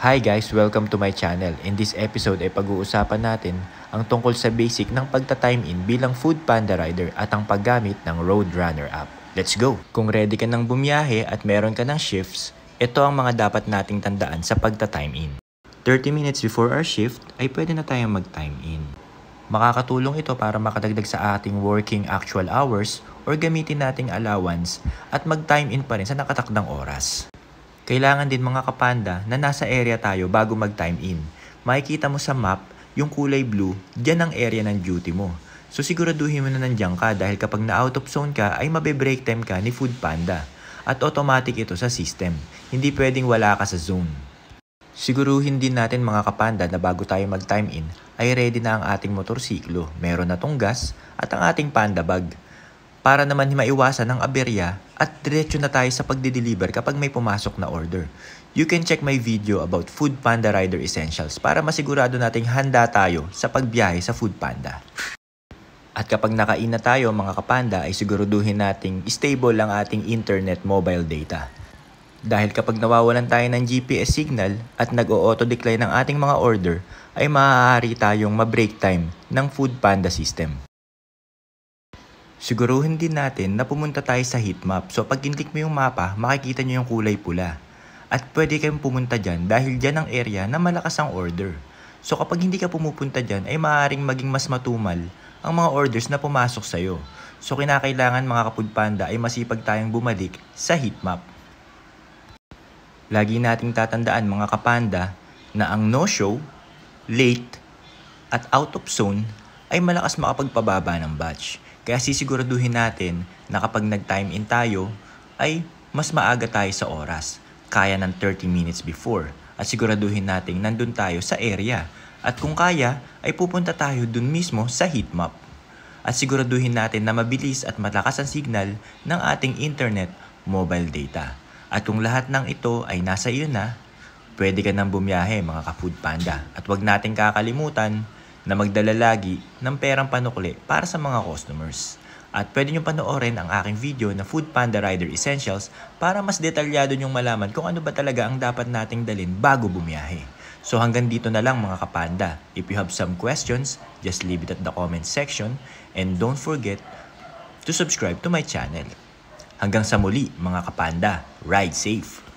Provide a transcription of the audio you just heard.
Hi guys! Welcome to my channel. In this episode ay pag-uusapan natin ang tungkol sa basic ng pagta-time in bilang food panda rider at ang paggamit ng Roadrunner app. Let's go! Kung ready ka ng bumiyahe at meron ka ng shifts, ito ang mga dapat nating tandaan sa pagta-time in. 30 minutes before our shift ay pwede na tayong mag-time in. Makakatulong ito para makadagdag sa ating working actual hours or gamitin nating allowance at mag-time in pa rin sa nakatakdang oras. Kailangan din mga kapanda na nasa area tayo bago mag-time in. Makikita mo sa map, yung kulay blue, dyan ang area ng duty mo. So siguraduhin mo na nandiyan ka dahil kapag na-out of zone ka ay mabe-break time ka ni Food Panda. At automatic ito sa system. Hindi pwedeng wala ka sa zone. Siguruhin din natin mga kapanda na bago tayo mag-time in ay ready na ang ating motorsiklo, meron na tong gas at ang ating panda bag para naman maiwasan ang aberya at diretso na tayo sa pagde-deliver kapag may pumasok na order. You can check my video about Food Panda Rider Essentials para masigurado nating handa tayo sa pagbiyahe sa Food Panda. At kapag nakain na tayo mga kapanda ay siguruduhin nating stable ang ating internet mobile data. Dahil kapag nawawalan tayo ng GPS signal at nag-auto-decline ang ating mga order, ay maaari tayong ma-break time ng Food Panda system. Siguruhin din natin na pumunta tayo sa heat map. So pag kinlik mo yung mapa, makikita nyo yung kulay pula. At pwede kayong pumunta dyan dahil dyan ang area na malakas ang order. So kapag hindi ka pumupunta dyan ay maaaring maging mas matumal ang mga orders na pumasok sa'yo. So kinakailangan mga kapudpanda ay masipag tayong bumalik sa heat map. Lagi nating tatandaan mga kapanda na ang no-show, late, at out of zone ay malakas makapagpababa ng batch. Kaya sisiguraduhin natin na kapag nag-time in tayo, ay mas maaga tayo sa oras. Kaya ng 30 minutes before. At siguraduhin natin nandun tayo sa area. At kung kaya, ay pupunta tayo dun mismo sa heat map. At siguraduhin natin na mabilis at malakas ang signal ng ating internet mobile data. At kung lahat ng ito ay nasa iyo na, pwede ka nang bumiyahe mga ka-food panda. At huwag nating kakalimutan na magdala lagi ng perang panukli para sa mga customers. At pwede nyo panoorin ang aking video na Food Panda Rider Essentials para mas detalyado nyong malaman kung ano ba talaga ang dapat nating dalin bago bumiyahe. So hanggang dito na lang mga kapanda. If you have some questions, just leave it at the comment section and don't forget to subscribe to my channel. Hanggang sa muli mga kapanda, ride safe!